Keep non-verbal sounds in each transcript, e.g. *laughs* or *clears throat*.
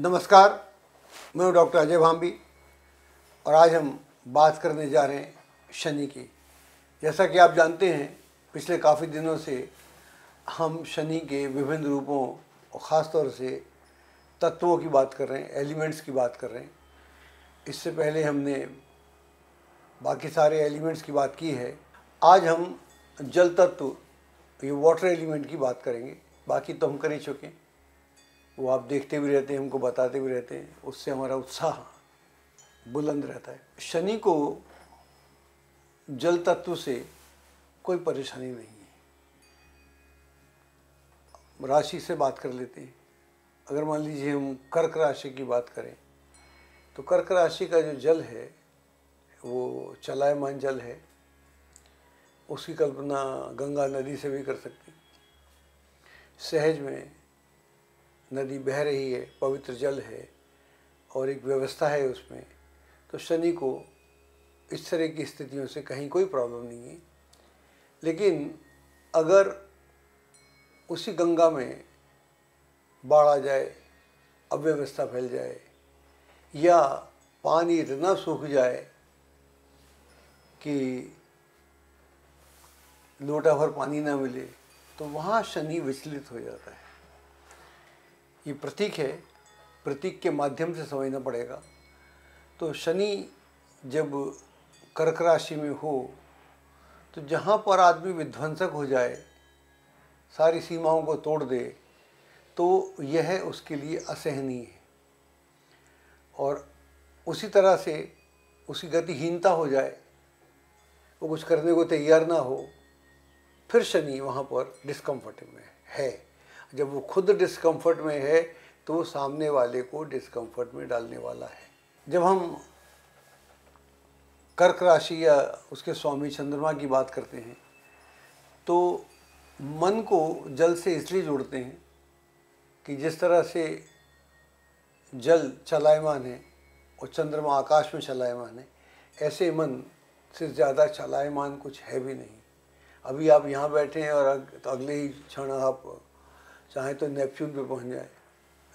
नमस्कार मैं हूँ डॉक्टर अजय भाम्बी और आज हम बात करने जा रहे हैं शनि की जैसा कि आप जानते हैं पिछले काफ़ी दिनों से हम शनि के विभिन्न रूपों और ख़ासतौर से तत्वों की बात कर रहे हैं एलिमेंट्स की बात कर रहे हैं इससे पहले हमने बाकी सारे एलिमेंट्स की बात की है आज हम जल तत्व ये वाटर एलिमेंट की बात करेंगे बाकी तो हम कर ही चुके हैं वो आप देखते भी रहते हैं हमको बताते भी रहते हैं उससे हमारा उत्साह बुलंद रहता है शनि को जल तत्व से कोई परेशानी नहीं है राशि से बात कर लेते हैं अगर मान लीजिए हम कर्क राशि की बात करें तो कर्क राशि का जो जल है वो चलायमान जल है उसकी कल्पना गंगा नदी से भी कर सकते सहज में नदी बह रही है पवित्र जल है और एक व्यवस्था है उसमें तो शनि को इस तरह की स्थितियों से कहीं कोई प्रॉब्लम नहीं है लेकिन अगर उसी गंगा में बाढ़ आ जाए अव्यवस्था फैल जाए या पानी इतना सूख जाए कि लोटा भर पानी ना मिले तो वहाँ शनि विचलित हो जाता है ये प्रतीक है प्रतीक के माध्यम से समझना पड़ेगा तो शनि जब कर्क राशि में हो तो जहाँ पर आदमी विध्वंसक हो जाए सारी सीमाओं को तोड़ दे तो यह उसके लिए असहनीय है और उसी तरह से उसकी गतिहीनता हो जाए वो कुछ करने को तैयार ना हो फिर शनि वहाँ पर डिस्कम्फर्ट में है जब वो खुद डिस्कम्फर्ट में है तो वो सामने वाले को डिस्कम्फर्ट में डालने वाला है जब हम कर्क राशि या उसके स्वामी चंद्रमा की बात करते हैं तो मन को जल से इसलिए जोड़ते हैं कि जिस तरह से जल चलायमान है और चंद्रमा आकाश में चलायमान है ऐसे मन से ज़्यादा चलायमान कुछ है भी नहीं अभी आप यहाँ बैठे हैं और अग, तो अगले ही क्षण आप चाहे तो नेपच्यून पे पहुंच जाए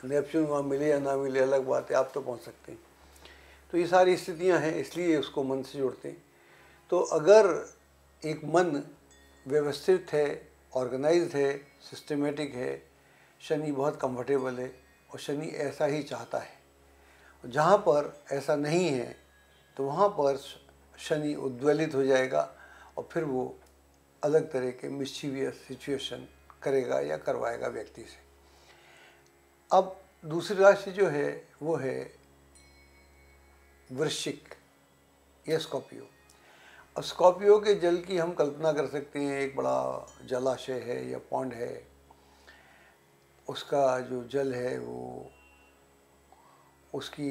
नेपच्यून वहाँ मिले या ना मिले अलग बात है आप तो पहुंच सकते हैं तो ये सारी स्थितियाँ हैं इसलिए उसको मन से जोड़ते हैं तो अगर एक मन व्यवस्थित है ऑर्गेनाइज है सिस्टमेटिक है शनि बहुत कंफर्टेबल है और शनि ऐसा ही चाहता है जहाँ पर ऐसा नहीं है तो वहाँ पर शनि उद्वेलित हो जाएगा और फिर वो अलग तरह के मिशीवियस सिचुएशन करेगा या करवाएगा व्यक्ति से अब दूसरी राशि जो है वो है वृश्चिक या स्कॉर्पियो अब स्कॉर्पियो के जल की हम कल्पना कर सकते हैं एक बड़ा जलाशय है या पौंड है उसका जो जल है वो उसकी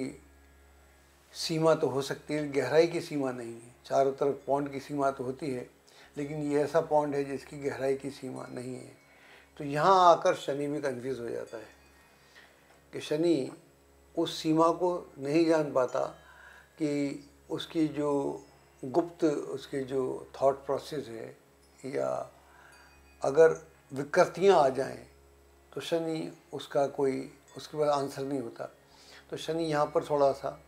सीमा तो हो सकती है गहराई की सीमा नहीं है चारों तरफ पौंड की सीमा तो होती है लेकिन ये ऐसा पौंड है जिसकी गहराई की सीमा नहीं है तो यहाँ आकर शनि भी कंफ्यूज हो जाता है कि शनि उस सीमा को नहीं जान पाता कि उसकी जो गुप्त उसके जो थॉट प्रोसेस है या अगर विकृतियाँ आ जाएं तो शनि उसका कोई उसके पास आंसर नहीं होता तो शनि यहाँ पर थोड़ा सा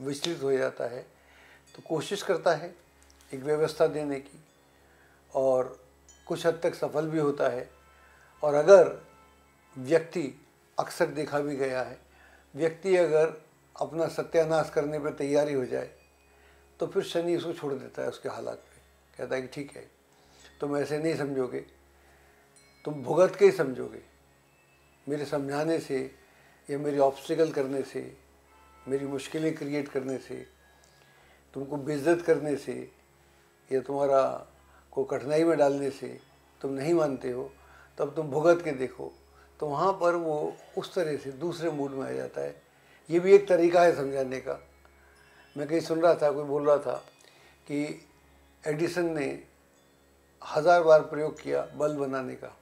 विचलित हो जाता है तो कोशिश करता है एक व्यवस्था देने की और कुछ हद तक सफल भी होता है और अगर व्यक्ति अक्सर देखा भी गया है व्यक्ति अगर अपना सत्यानाश करने पर तैयारी हो जाए तो फिर शनि उसको छोड़ देता है उसके हालात पे कहता है कि ठीक है तुम ऐसे नहीं समझोगे तुम भुगत के ही समझोगे मेरे समझाने से या मेरे ऑब्स्टिकल करने से मेरी मुश्किलें क्रिएट करने से तुमको बेइज्जत करने से या तुम्हारा को कठिनाई में डालने से तुम नहीं मानते हो तब तुम भुगत के देखो तो वहाँ पर वो उस तरह से दूसरे मूड में आ जाता है ये भी एक तरीका है समझाने का मैं कहीं सुन रहा था कोई बोल रहा था कि एडिसन ने हज़ार बार प्रयोग किया बल्ब बनाने का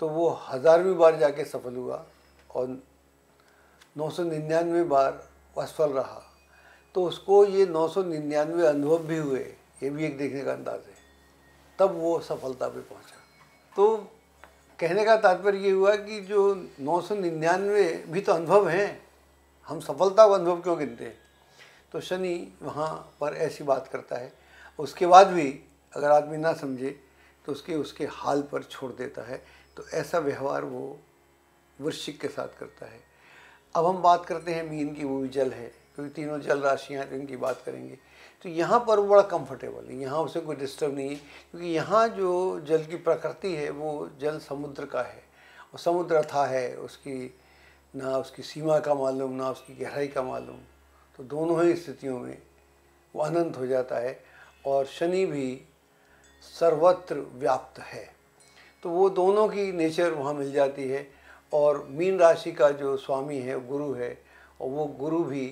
तो वो हज़ारवीं बार जाके सफल हुआ और नौ सौ निन्यानवे बार असफल रहा तो उसको ये नौ सौ निन्यानवे अनुभव भी हुए ये भी एक देखने का अंदाज़ है तब वो सफलता पे पहुंचा तो कहने का तात्पर्य ये हुआ कि जो नौ सौ निन्यानवे भी तो अनुभव हैं हम सफलता को अनुभव क्यों गिनते हैं तो शनि वहाँ पर ऐसी बात करता है उसके बाद भी अगर आदमी ना समझे तो उसके उसके हाल पर छोड़ देता है तो ऐसा व्यवहार वो वृश्चिक के साथ करता है अब हम बात करते हैं मीन की वो भी जल है क्योंकि तीनों जल राशियाँ हैं तो इनकी बात करेंगे तो यहाँ पर वो बड़ा कंफर्टेबल है यहाँ उसे कोई डिस्टर्ब नहीं है क्योंकि यहाँ जो जल की प्रकृति है वो जल समुद्र का है और समुद्र था है उसकी ना उसकी सीमा का मालूम ना उसकी गहराई का मालूम तो दोनों ही स्थितियों में वो अनंत हो जाता है और शनि भी सर्वत्र व्याप्त है तो वो दोनों की नेचर वहाँ मिल जाती है और मीन राशि का जो स्वामी है गुरु है और वो गुरु भी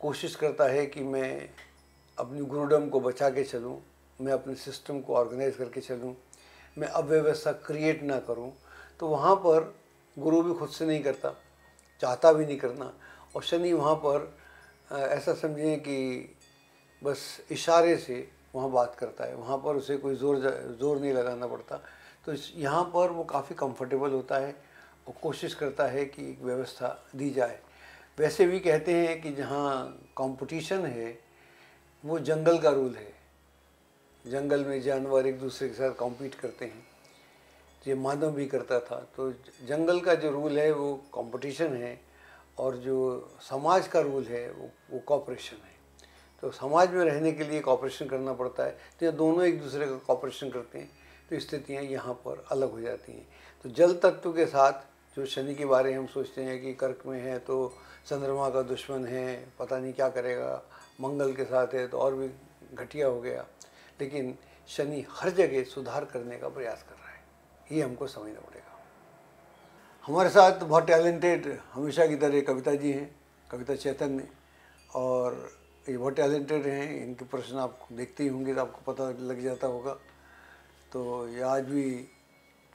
कोशिश करता है कि मैं अपनी गुरुडम को बचा के चलूँ मैं अपने सिस्टम को ऑर्गेनाइज करके चलूँ मैं अव्यवस्था क्रिएट ना करूँ तो वहाँ पर गुरु भी खुद से नहीं करता चाहता भी नहीं करना और शनि वहाँ पर ऐसा समझिए कि बस इशारे से वहाँ बात करता है वहाँ पर उसे कोई जोर जोर नहीं लगाना पड़ता तो इस यहाँ पर वो काफ़ी कंफर्टेबल होता है और कोशिश करता है कि एक व्यवस्था दी जाए वैसे भी कहते हैं कि जहाँ कंपटीशन है वो जंगल का रूल है जंगल में जानवर एक दूसरे के साथ कॉम्पीट करते हैं ये मानव भी करता था तो जंगल का जो रूल है वो कंपटीशन है और जो समाज का रूल है वो वो कॉपरेशन है तो समाज में रहने के लिए कॉपरेशन करना पड़ता है तो दोनों एक दूसरे का कॉपरेशन करते हैं तो स्थितियाँ यहाँ पर अलग हो जाती हैं तो जल तत्व के साथ जो शनि के बारे में हम सोचते हैं कि कर्क में है तो चंद्रमा का दुश्मन है पता नहीं क्या करेगा मंगल के साथ है तो और भी घटिया हो गया लेकिन शनि हर जगह सुधार करने का प्रयास कर रहा है ये हमको समझना पड़ेगा हमारे साथ बहुत टैलेंटेड हमेशा की तरह कविता जी हैं कविता चैतन्य और ये बहुत टैलेंटेड हैं इनके प्रश्न आप देखते ही होंगे तो आपको पता लग जाता होगा तो ये आज भी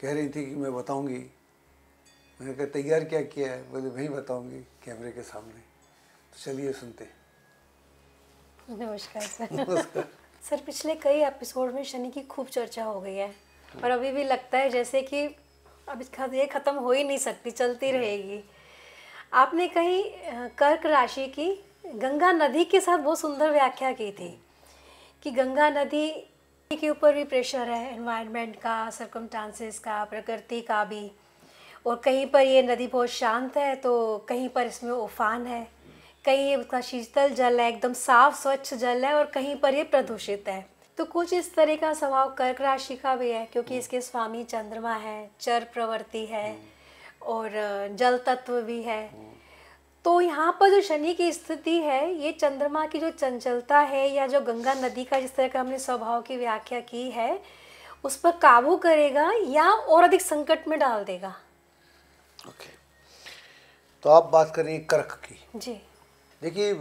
कह रही थी कि मैं बताऊंगी मैंने कहा तैयार क्या किया है बोले वही बताऊंगी कैमरे के सामने तो चलिए सुनते हैं नमस्कार सर सर पिछले कई एपिसोड में शनि की खूब चर्चा हो गई है और अभी भी लगता है जैसे कि अब इसका ये ख़त्म हो ही नहीं सकती चलती रहेगी आपने कहीं कर्क राशि की गंगा नदी के साथ बहुत सुंदर व्याख्या की थी कि गंगा नदी के ऊपर भी प्रेशर है एनवायरनमेंट का सरकम का प्रकृति का भी और कहीं पर ये नदी बहुत शांत है तो कहीं पर इसमें उफान है कहीं ये उसका शीतल जल है एकदम साफ स्वच्छ जल है और कहीं पर ये प्रदूषित है तो कुछ इस तरह का स्वभाव कर्क राशि का भी है क्योंकि हम्म। इसके स्वामी चंद्रमा है चर प्रवृत्ति है हम्म। और जल तत्व भी है हम्म। तो यहाँ पर जो शनि की स्थिति है ये चंद्रमा की जो चंचलता है या जो गंगा नदी का जिस तरह का हमने स्वभाव की व्याख्या की है उस पर काबू करेगा या और अधिक संकट में डाल देगा ओके okay. तो आप बात करें कर्क की जी देखिए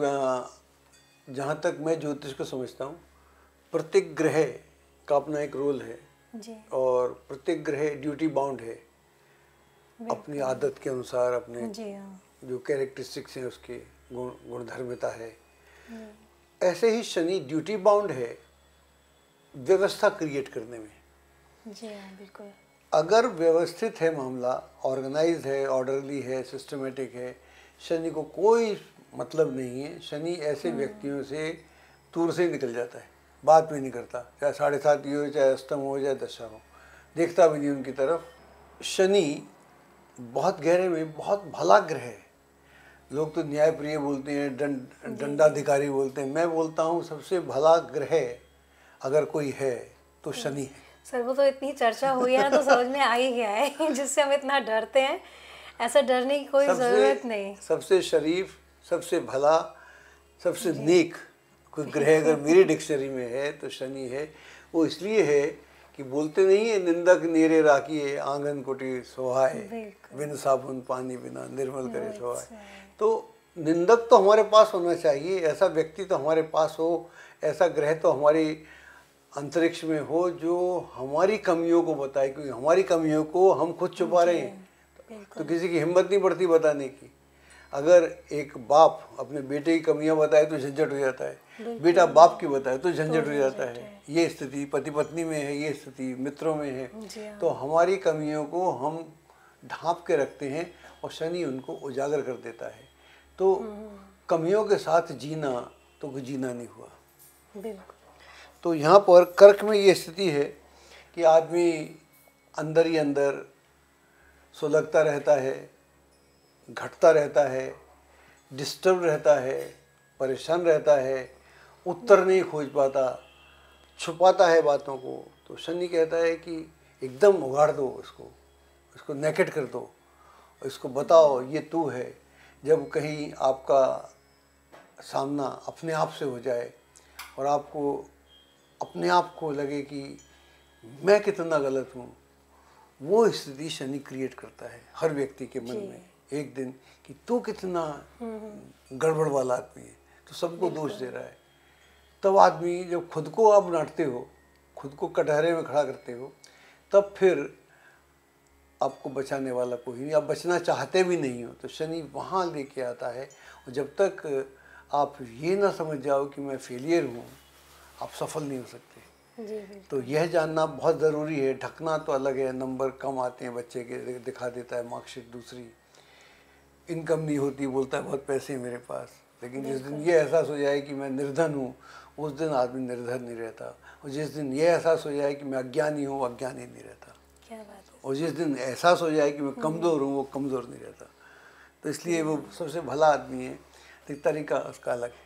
जहाँ तक मैं ज्योतिष को समझता हूँ प्रत्येक ग्रह का अपना एक रोल है जी। और प्रत्येक ग्रह ड्यूटी बाउंड है अपनी आदत के अनुसार अपने हाँ। जो कैरेक्टरिस्टिक्स हैं उसके गुण गुणधर्मता है ऐसे ही शनि ड्यूटी बाउंड है व्यवस्था क्रिएट करने में जी हाँ, बिल्कुल अगर व्यवस्थित है मामला ऑर्गेनाइज है ऑर्डरली है सिस्टमेटिक है शनि को कोई मतलब नहीं है शनि ऐसे हाँ। व्यक्तियों से दूर से निकल जाता है बात भी नहीं करता चाहे साढ़े सात हो चाहे अष्टम हो चाहे दशा हो देखता भी नहीं उनकी तरफ शनि बहुत गहरे में बहुत भला ग्रह है लोग तो न्यायप्रिय बोलते हैं दंड दंडाधिकारी बोलते हैं मैं बोलता हूँ सबसे भला ग्रह अगर कोई है तो हाँ। शनि है सर वो तो इतनी चर्चा हुई है तो समझ में आ ही गया है *laughs* जिससे हम इतना डरते हैं ऐसा डरने की कोई ज़रूरत नहीं सबसे शरीफ सबसे भला सबसे नेक कोई ग्रह *laughs* अगर मेरी डिक्शनरी में है तो शनि है वो इसलिए है कि बोलते नहीं है निंदक नेरे राखिए आंगन कोटी सोहाए बिन साबुन पानी बिना निर्मल करे अच्छा। सोहाए तो निंदक तो हमारे पास होना चाहिए ऐसा व्यक्ति तो हमारे पास हो ऐसा ग्रह तो हमारी अंतरिक्ष में हो जो हमारी कमियों को बताए क्योंकि हमारी कमियों को हम खुद छुपा रहे हैं तो किसी की हिम्मत नहीं पड़ती बताने की अगर एक बाप अपने बेटे की कमियां बताए तो झंझट हो जाता है बेटा बाप की बताए तो झंझट हो तो जाता है ये स्थिति पति पत्नी में है ये स्थिति मित्रों में है हाँ। तो हमारी कमियों को हम ढांप के रखते हैं और शनि उनको उजागर कर देता है तो हम्म। कमियों के साथ जीना तो जीना नहीं हुआ तो यहाँ पर कर्क में ये स्थिति है कि आदमी अंदर ही अंदर सुलगता रहता है घटता रहता है डिस्टर्ब रहता है परेशान रहता है उत्तर नहीं खोज पाता छुपाता है बातों को तो शनि कहता है कि एकदम उगाड़ दो उसको उसको नेकेट कर दो इसको बताओ ये तू है जब कहीं आपका सामना अपने आप से हो जाए और आपको अपने आप को लगे कि मैं कितना गलत हूँ वो स्थिति शनि क्रिएट करता है हर व्यक्ति के मन में एक दिन कि तू कितना गड़बड़ वाला आदमी है तो सबको दोष दे रहा है तब आदमी जब खुद को आप नाटते हो खुद को कटहरे में खड़ा करते हो तब फिर आपको बचाने वाला कोई नहीं आप बचना चाहते भी नहीं हो तो शनि वहाँ लेके आता है और जब तक आप ये ना समझ जाओ कि मैं फेलियर हूँ आप सफल नहीं हो सकते जी, जी। तो यह जानना बहुत ज़रूरी है ढकना तो अलग है नंबर कम आते हैं बच्चे के दिखा देता है मार्कशीट दूसरी इनकम नहीं होती बोलता है बहुत पैसे मेरे पास लेकिन जिस दिन ये एहसास हो जाए कि मैं निर्धन हूँ उस दिन आदमी निर्धन नहीं रहता और जिस दिन ये एहसास हो जाए कि मैं अज्ञानी हूँ अज्ञानी नहीं रहता क्या बात है और जिस दिन एहसास हो जाए कि मैं कमज़ोर हूँ वो कमज़ोर नहीं रहता तो इसलिए वो सबसे भला आदमी है तो तरीका उसका अलग है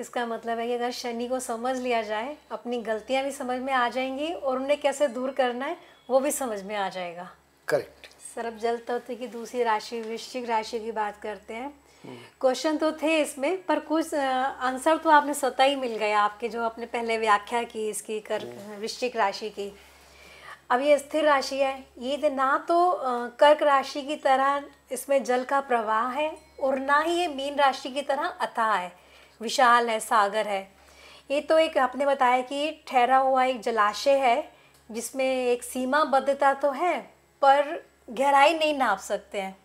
इसका मतलब है कि अगर शनि को समझ लिया जाए अपनी गलतियाँ भी समझ में आ जाएंगी और उन्हें कैसे दूर करना है वो भी समझ में आ जाएगा करेक्ट सर अब जल तत्व की दूसरी राशि वृश्चिक राशि की बात करते हैं हम्म। क्वेश्चन तो थे इसमें पर कुछ आंसर तो आपने स्वतः ही मिल गया आपके जो आपने पहले व्याख्या की इसकी कर हम्म। वृश्चिक राशि की अब ये स्थिर राशि है ये तो ना तो कर्क राशि की तरह इसमें जल का प्रवाह है और ना ही ये मीन राशि की तरह अथाह है विशाल है सागर है ये तो एक आपने बताया कि ठहरा हुआ एक जलाशय है जिसमें एक सीमा बद्धता तो है पर गहराई नहीं नाप सकते हैं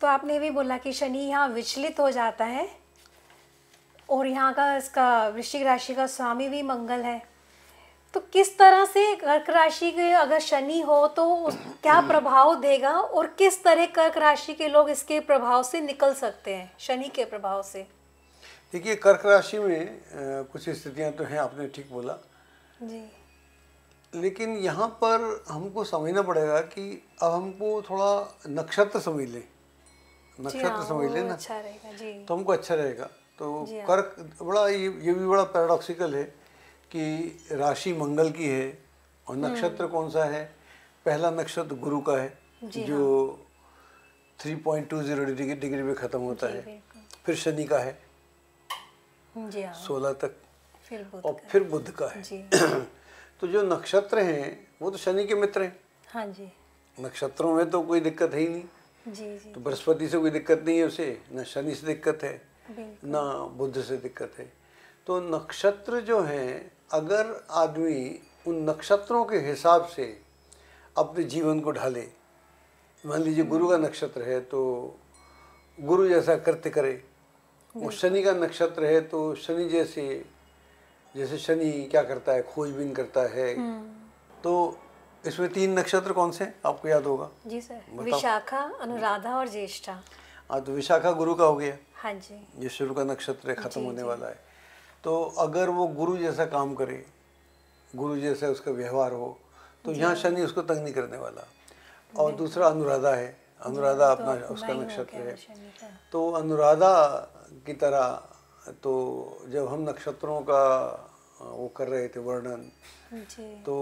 तो आपने भी बोला कि शनि यहाँ विचलित हो जाता है और यहाँ का इसका वृश्चिक राशि का स्वामी भी मंगल है तो किस तरह से कर्क राशि के अगर शनि हो तो उस क्या प्रभाव देगा और किस तरह कर्क राशि के लोग इसके प्रभाव से निकल सकते हैं शनि के प्रभाव से देखिए कर्क राशि में कुछ स्थितियां तो हैं आपने ठीक बोला जी लेकिन यहाँ पर हमको समझना पड़ेगा कि अब हमको थोड़ा नक्षत्र समझ लें नक्षत्र हाँ, समझ लें ना अच्छा जी। तो हमको अच्छा रहेगा तो हाँ। कर्क बड़ा ये ये भी बड़ा पैराडॉक्सिकल है कि राशि मंगल की है और हम्म। नक्षत्र कौन सा है पहला नक्षत्र गुरु का है जो three point two zero degree degree में ख़त्म होता है फिर शनि का है हाँ। सोलह तक और फिर बुद्ध का है *clears throat* तो जो नक्षत्र हैं वो तो शनि के मित्र हैं हाँ जी नक्षत्रों में तो कोई दिक्कत है ही नहीं जी जी तो बृहस्पति से कोई दिक्कत नहीं है उसे न शनि से दिक्कत है ना बुद्ध से दिक्कत है तो नक्षत्र जो हैं अगर आदमी उन नक्षत्रों के हिसाब से अपने जीवन को ढाले मान लीजिए गुरु का नक्षत्र है तो गुरु जैसा कृत्य करे और शनि का नक्षत्र है तो शनि जैसे जैसे शनि क्या करता है खोजबीन करता है हम्म। तो इसमें तीन नक्षत्र कौन से आपको याद होगा जी सर विशाखा अनुराधा और ज्येष्ठा हाँ तो विशाखा गुरु का हो गया हाँ जी ये शुरू का नक्षत्र है खत्म होने जी. वाला है तो अगर वो गुरु जैसा काम करे गुरु जैसा उसका व्यवहार हो तो यहाँ शनि उसको तंग नहीं करने वाला और दूसरा अनुराधा है अनुराधा अपना तो उसका नक्षत्र है तो अनुराधा की तरह तो जब हम नक्षत्रों का हाँ, वो कर रहे थे वर्णन तो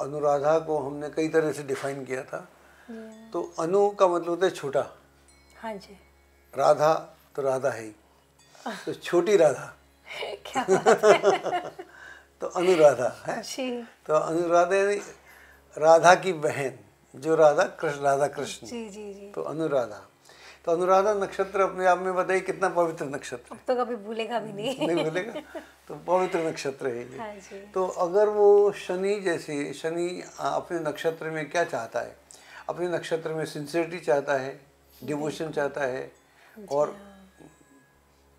अनुराधा को हमने कई तरह से डिफाइन किया था तो अनु का मतलब होता है छोटा हाँ जी राधा तो राधा है तो छोटी राधा *laughs* क्या *laughs* तो अनुराधा है तो अनुराधा राधा की बहन जो राधा कृष्ण राधा कृष्ण तो अनुराधा तो अनुराधा नक्षत्र अपने आप में बताइए कितना पवित्र नक्षत्र तो कभी भूलेगा भी नहीं नहीं भूलेगा तो पवित्र नक्षत्र है ये हाँ तो अगर वो शनि जैसे शनि अपने नक्षत्र में क्या चाहता है अपने नक्षत्र में सिंसियरिटी चाहता है डिवोशन चाहता है और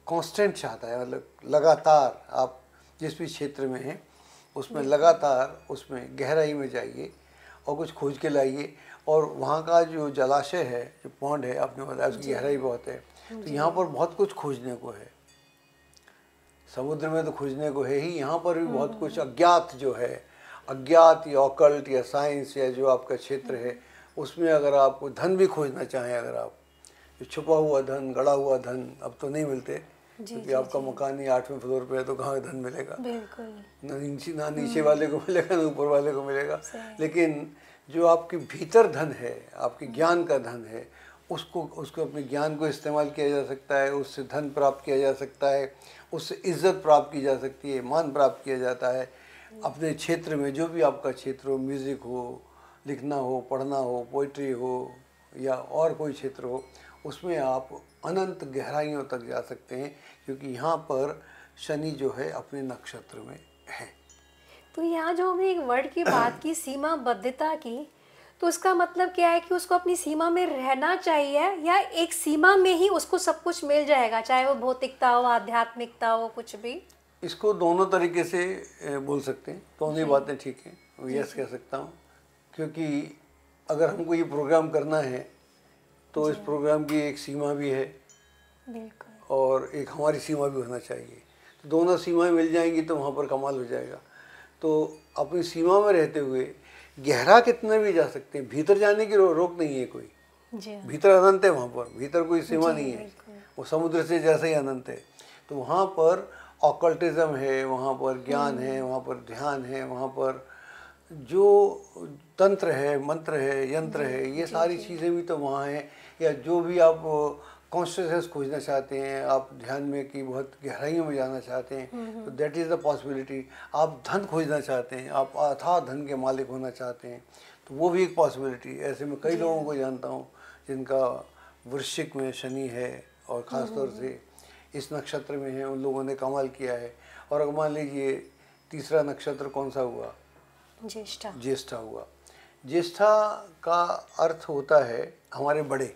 कांस्टेंट हाँ। चाहता है मतलब लगातार आप जिस भी क्षेत्र में हैं उसमें लगातार उसमें गहराई में जाइए और कुछ खोज के लाइए और वहाँ का जो जलाशय है जो पौंड है आपने बताया उसकी गहराई बहुत है तो यहाँ पर बहुत कुछ खोजने को है समुद्र में तो खोजने को है ही यहाँ पर भी बहुत कुछ हम्म। अज्ञात जो है अज्ञात या ऑकल्ट या साइंस या जो आपका क्षेत्र है हम्म। उसमें अगर आप धन भी खोजना चाहें अगर आप जो छुपा हुआ धन गड़ा हुआ धन अब तो नहीं मिलते क्योंकि आपका जी, मकान ही आठवें फ्लोर पे है तो कहाँ धन मिलेगा बिल्कुल ना नीचे ना हम्म। नीचे वाले को मिलेगा ना ऊपर वाले को मिलेगा लेकिन जो आपके भीतर धन है आपके ज्ञान का धन है उसको उसको अपने ज्ञान को इस्तेमाल किया जा सकता है उससे धन प्राप्त किया जा सकता है उससे इज्जत प्राप्त की जा सकती है मान प्राप्त किया जाता है अपने क्षेत्र में जो भी आपका क्षेत्र हो म्यूज़िक हो लिखना हो पढ़ना हो पोइट्री हो या और कोई क्षेत्र हो उसमें आप अनंत गहराइयों तक जा सकते हैं क्योंकि यहाँ पर शनि जो है अपने नक्षत्र में है तो यहाँ जो हमने एक वर्ड की बात की सीमाबद्धता की तो उसका मतलब क्या है कि उसको अपनी सीमा में रहना चाहिए या एक सीमा में ही उसको सब कुछ मिल जाएगा चाहे वो भौतिकता हो आध्यात्मिकता हो कुछ भी इसको दोनों तरीके से बोल सकते हैं दोनों ही बातें ठीक हैं यस कह सकता हूँ क्योंकि अगर हमको ये प्रोग्राम करना है तो इस प्रोग्राम की एक सीमा भी है और एक हमारी सीमा भी होना चाहिए तो दोनों सीमाएं मिल जाएंगी तो वहाँ पर कमाल हो जाएगा तो अपनी सीमा में रहते हुए गहरा कितने भी जा सकते हैं भीतर जाने की रो, रोक नहीं है कोई हाँ। भीतर अनंत है वहाँ पर भीतर कोई सीमा नहीं है वो समुद्र से जैसे ही अनंत है तो वहाँ पर ऑकल्टिज्म है वहाँ पर ज्ञान है हम्म। वहाँ पर ध्यान है वहाँ पर जो तंत्र है मंत्र है यंत्र है ये सारी चीज़ें भी तो वहाँ हैं या जो भी आप कॉन्शियसनेस खोजना चाहते हैं आप ध्यान में कि बहुत गहराइयों में जाना चाहते हैं हम्म, हम्म। तो देट इज़ द पॉसिबिलिटी आप धन खोजना चाहते हैं आप अथा धन के मालिक होना चाहते हैं तो वो भी एक पॉसिबिलिटी ऐसे में कई लोगों को जानता हूँ जिनका वृश्चिक में शनि है और ख़ासतौर हम्म, से इस नक्षत्र में है उन लोगों ने कमाल किया है और अगर मान लीजिए तीसरा नक्षत्र कौन सा हुआ ज्येष्ठा ज्येष्ठा हुआ ज्येष्ठा का अर्थ होता है हमारे बड़े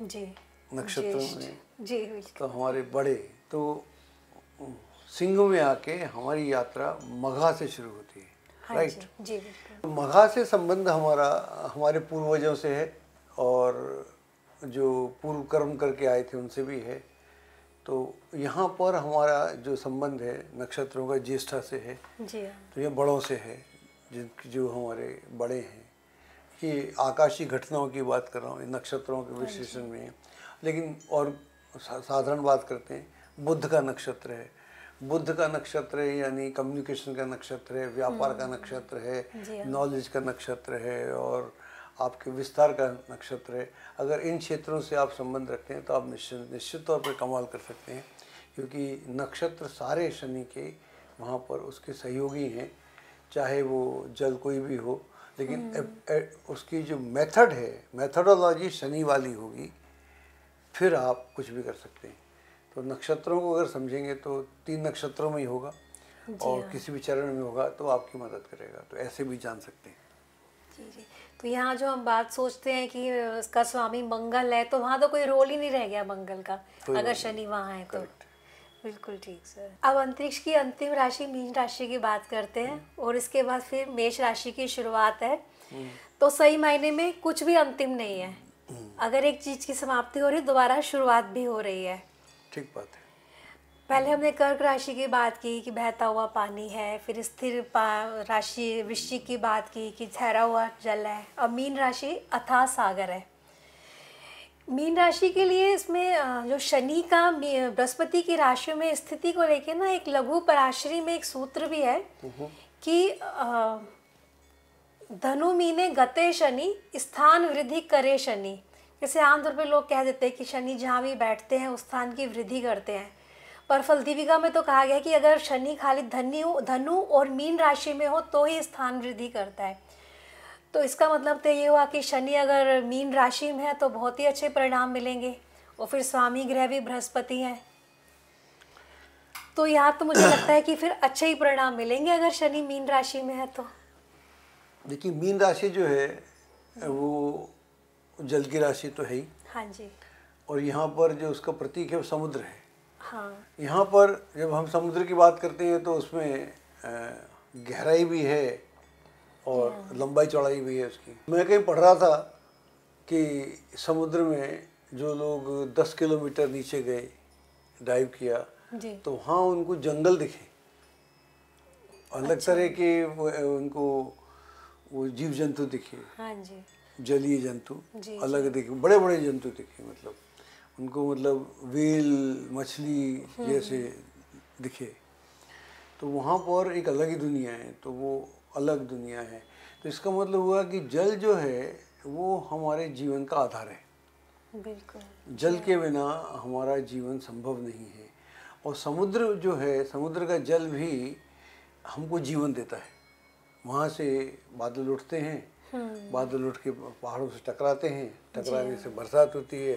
जी नक्षत्र में जी तो हमारे बड़े तो सिंह में आके हमारी यात्रा मघा से शुरू होती है हाँ राइट जी, जी तो मघा से संबंध हमारा हमारे पूर्वजों से है और जो पूर्व कर्म करके आए थे उनसे भी है तो यहाँ पर हमारा जो संबंध है नक्षत्रों का ज्येष्ठा से है जी हाँ। तो ये बड़ों से है जिन जो हमारे बड़े हैं ये आकाशीय घटनाओं की बात कर रहा हूँ नक्षत्रों के हाँ विश्लेषण में लेकिन और साधारण बात करते हैं बुद्ध का नक्षत्र है बुद्ध का नक्षत्र है यानी कम्युनिकेशन का नक्षत्र है व्यापार का हम्म। नक्षत्र है नॉलेज हाँ। का नक्षत्र है और आपके विस्तार का नक्षत्र है अगर इन क्षेत्रों से आप संबंध रखते हैं तो आप निश्चित निश्चित तौर पर कमाल कर सकते हैं क्योंकि नक्षत्र सारे शनि के वहाँ पर उसके सहयोगी हैं चाहे वो जल कोई भी हो लेकिन हम्म। ए, ए, उसकी जो मेथड है मेथडोलॉजी शनि वाली होगी फिर आप कुछ भी कर सकते हैं तो नक्षत्रों को अगर समझेंगे तो तीन नक्षत्रों में ही होगा और हाँ। किसी भी चरण में होगा तो आपकी मदद करेगा तो ऐसे भी जान सकते हैं जी जी तो यहाँ जो हम बात सोचते हैं कि उसका स्वामी मंगल है तो वहाँ तो कोई रोल ही नहीं रह गया मंगल का अगर शनि वहाँ है तो बिल्कुल ठीक सर अब अंतरिक्ष की अंतिम राशि मीन राशि की बात करते हैं हम्म। और इसके बाद फिर मेष राशि की शुरुआत है हम्म। तो सही मायने में कुछ भी अंतिम नहीं है अगर एक चीज की समाप्ति हो रही है दोबारा शुरुआत भी हो रही है ठीक बात है पहले हमने कर्क राशि की बात की कि बहता हुआ पानी है फिर स्थिर राशि वृश्चिक की बात की कि ठहरा हुआ जल है और मीन राशि अथा सागर है मीन राशि के लिए इसमें जो शनि का बृहस्पति की राशि में स्थिति को लेके ना एक लघु पराशरी में एक सूत्र भी है हम्म। कि धनु मीने गते शनि स्थान वृद्धि करे शनि जैसे आमतौर पर लोग कह देते हैं कि शनि जहाँ भी बैठते हैं उस स्थान की वृद्धि करते हैं पर फल दीपिका में तो कहा गया कि अगर शनि खाली धनु धनु और मीन राशि में हो तो ही स्थान वृद्धि करता है तो इसका मतलब तो ये हुआ कि शनि अगर मीन राशि में है तो बहुत ही अच्छे परिणाम मिलेंगे और फिर स्वामी ग्रह भी बृहस्पति हैं तो यहाँ तो मुझे लगता है कि फिर अच्छे ही परिणाम मिलेंगे अगर शनि मीन राशि में है तो देखिए मीन राशि जो है वो जल की राशि तो है ही हाँ जी और यहाँ पर जो उसका प्रतीक है वो समुद्र है हाँ यहाँ पर जब हम समुद्र की बात करते हैं तो उसमें गहराई भी है और हम्म। लंबाई चौड़ाई भी है उसकी मैं कहीं पढ़ रहा था कि समुद्र में जो लोग दस किलोमीटर नीचे गए डाइव किया तो वहाँ उनको जंगल दिखे अलग अच्छा। तरह के उनको वो जीव जंतु दिखे हाँ जी जलीय जंतु अलग देखे बड़े बड़े जंतु दिखे मतलब उनको मतलब वेल मछली हम्म। जैसे दिखे तो वहाँ पर एक अलग ही दुनिया है तो वो अलग दुनिया है तो इसका मतलब हुआ कि जल जो है वो हमारे जीवन का आधार है बिल्कुल जल के बिना हमारा जीवन संभव नहीं है और समुद्र जो है समुद्र का जल भी हमको जीवन देता है वहाँ से बादल उठते हैं हाँ। बादल उठ के पहाड़ों से टकराते हैं टकराने से बरसात होती है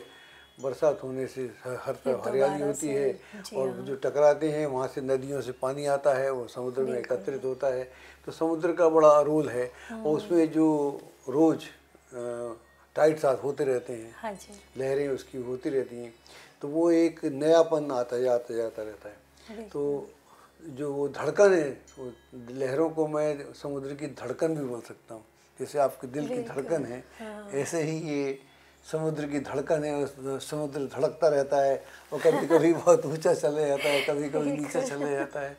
बरसात होने से हर तरफ हरियाली होती है और हाँ। जो टकराते हैं वहाँ से नदियों से पानी आता है वो समुद्र में एकत्रित होता है तो समुद्र का बड़ा रोल है और हाँ। उसमें जो रोज़ टाइट साथ होते रहते हैं लहरें उसकी होती रहती हैं तो वो एक नयापन आता जाता जाता रहता है तो जो वो धड़कन है लहरों को मैं समुद्र की धड़कन भी बोल सकता हूँ जैसे आपके दिल की धड़कन है हाँ। ऐसे ही ये समुद्र की धड़कन है समुद्र धड़कता रहता है और कभी कभी *laughs* बहुत ऊंचा चले जाता है कभी कभी नीचे चले जाता है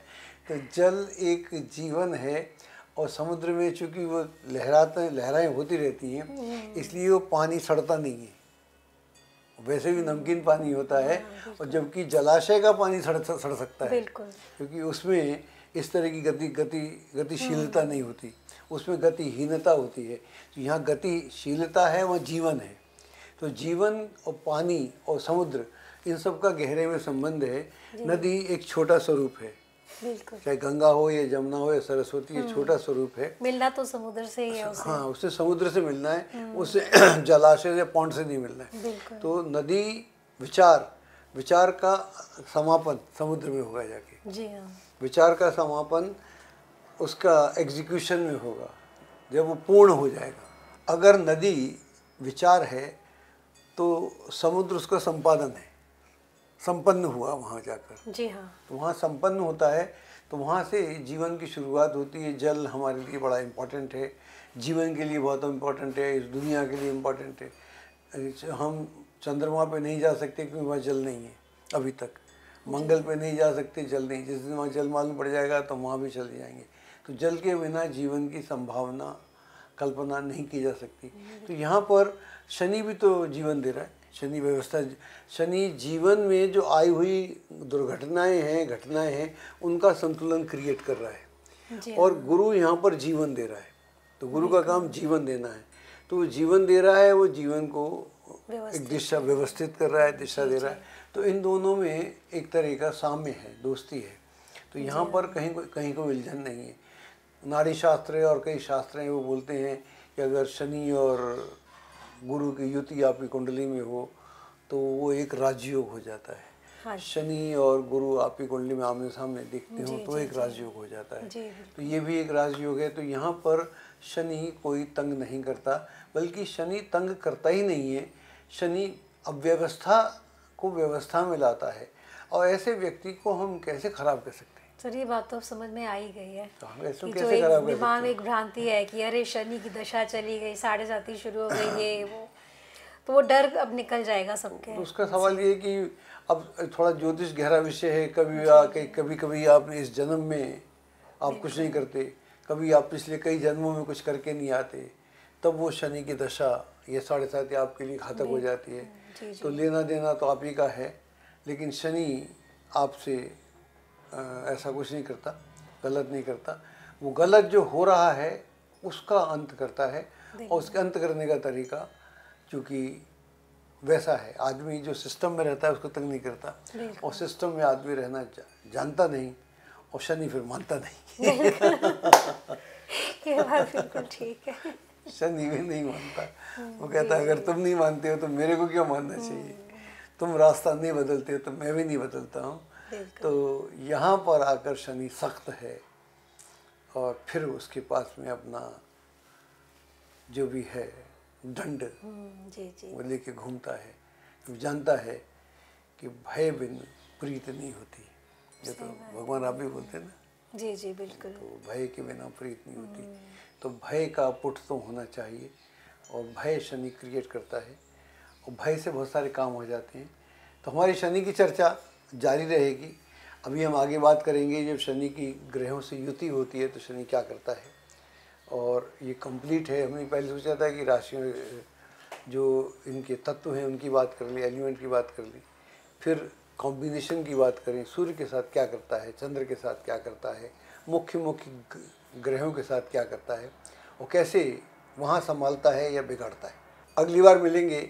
तो जल एक जीवन है और समुद्र में चूंकि वो लहराते लहराएं होती रहती हैं हम्म। इसलिए वो पानी सड़ता नहीं है वैसे भी नमकीन पानी होता है हाँ, और जबकि जलाशय का पानी सड़ सड़ सकता है क्योंकि उसमें इस तरह की गति गति गतिशीलता हम्म। नहीं होती उसमें गतिहीनता होती है तो यहाँ गतिशीलता है वहाँ जीवन है तो जीवन और पानी और समुद्र इन सब का गहरे में संबंध है नदी एक छोटा स्वरूप है चाहे गंगा हो या जमुना हो या सरस्वती ये हम्म। छोटा स्वरूप है मिलना तो समुद्र से ही है हाँ, उसे। हाँ उससे समुद्र से मिलना है हम्म। उससे *clears throat* जलाशय या पौंड से नहीं मिलना है तो नदी विचार विचार का समापन समुद्र में होगा जाके जी हाँ विचार का समापन उसका एग्जीक्यूशन में होगा जब वो पूर्ण हो जाएगा अगर नदी विचार है तो समुद्र उसका संपादन है संपन्न हुआ वहाँ जाकर जी हाँ तो वहाँ संपन्न होता है तो वहाँ से जीवन की शुरुआत होती है जल हमारे लिए बड़ा इम्पोर्टेंट है जीवन के लिए बहुत इम्पोर्टेंट है इस दुनिया के लिए इम्पोर्टेंट है हम चंद्रमा पे नहीं जा सकते क्योंकि वहाँ जल नहीं है अभी तक मंगल पे नहीं जा सकते जल नहीं जिस दिन वहाँ जल मालूम पड़ जाएगा तो वहाँ भी चले जाएंगे तो जल के बिना जीवन की संभावना कल्पना नहीं की जा सकती तो यहाँ पर शनि भी तो जीवन दे रहा है शनि व्यवस्था शनि जीवन में जो आई हुई दुर्घटनाएं हैं घटनाएं हैं उनका संतुलन क्रिएट कर रहा है और हाँ। गुरु यहाँ पर जीवन दे रहा है तो गुरु का काम जीवन देना है तो वो जीवन दे रहा है वो जीवन को एक दिशा व्यवस्थित कर रहा है दिशा दे रहा है तो इन दोनों में एक तरह का साम्य है दोस्ती है तो यहाँ पर कहीं कहीं को उलझन नहीं है नारी शास्त्र और कई शास्त्र हैं वो बोलते हैं कि अगर शनि और गुरु की युति आपकी कुंडली में हो तो वो एक राजयोग हो जाता है हाँ शनि और गुरु आपकी कुंडली में आमने सामने देखते हो तो एक राजयोग हो जाता है तो ये भी एक राजयोग है तो यहाँ पर शनि कोई तंग नहीं करता बल्कि शनि तंग करता ही नहीं है शनि अव्यवस्था को व्यवस्था में लाता है और ऐसे व्यक्ति को हम कैसे खराब कर सकते हैं सर तो ये बात तो समझ में आ ही गई है तो कि जो एक दिमाग में एक भ्रांति है कि अरे शनि की दशा चली गई साढ़े साथी शुरू हो गई ये वो तो वो डर अब निकल जाएगा सबके तो उसका सवाल ये कि अब थोड़ा ज्योतिष गहरा विषय है कभी आ, कभी कभी आप इस जन्म में आप कुछ नहीं करते कभी आप पिछले कई जन्मों में कुछ करके नहीं आते तब वो शनि की दशा ये साढ़े सात आपके लिए घातक हो जाती है जी जी। तो लेना देना तो आप ही का है लेकिन शनि आपसे ऐसा कुछ नहीं करता गलत नहीं करता वो गलत जो हो रहा है उसका अंत करता है और उसके अंत करने का तरीका चूँकि वैसा है आदमी जो सिस्टम में रहता है उसको तंग नहीं करता और सिस्टम में आदमी रहना जानता नहीं और शनि फिर मानता नहीं *laughs* ये बात बिल्कुल ठीक है शनि भी नहीं मानता वो हम्म, कहता है अगर तुम नहीं मानते हो तो मेरे को क्यों मानना चाहिए हम्म। तुम रास्ता नहीं बदलते हो तो मैं भी नहीं बदलता हूँ तो यहाँ पर आकर शनि सख्त है और फिर उसके पास में अपना जो भी है दंड हम्म, वो लेके घूमता है तो जानता है कि भय बिन प्रीत नहीं होती ये तो भगवान आप भी बोलते हैं ना जी जी बिल्कुल तो भय के बिना प्रीत नहीं होती हम्म। तो भय का पुट तो होना चाहिए और भय शनि क्रिएट करता है और भय से बहुत सारे काम हो जाते हैं तो हमारी शनि की चर्चा जारी रहेगी अभी हम आगे बात करेंगे जब शनि की ग्रहों से युति होती है तो शनि क्या करता है और ये कंप्लीट है हमने पहले सोचा था कि राशियों जो इनके तत्व हैं उनकी बात कर ली एलिमेंट की बात कर ली फिर कॉम्बिनेशन की बात करें सूर्य के साथ क्या करता है चंद्र के साथ क्या करता है मुख्य मुख्य ग्रहों के साथ क्या करता है और कैसे वहाँ संभालता है या बिगाड़ता है अगली बार मिलेंगे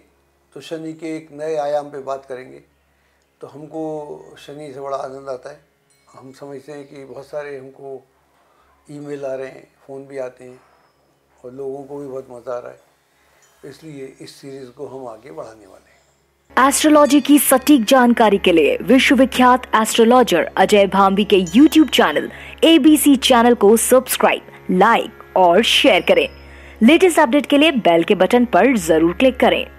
तो शनि के एक नए आयाम पे बात करेंगे तो हमको शनि से बड़ा आनंद आता है हम समझते हैं कि बहुत सारे हमको ईमेल आ रहे हैं फ़ोन भी आते हैं और लोगों को भी बहुत मज़ा आ रहा है इसलिए इस सीरीज़ को हम आगे बढ़ाने वाले हैं एस्ट्रोलॉजी की सटीक जानकारी के लिए विश्वविख्यात एस्ट्रोलॉजर अजय भाम्बी के यूट्यूब चैनल एबीसी चैनल को सब्सक्राइब लाइक और शेयर करें लेटेस्ट अपडेट के लिए बेल के बटन पर जरूर क्लिक करें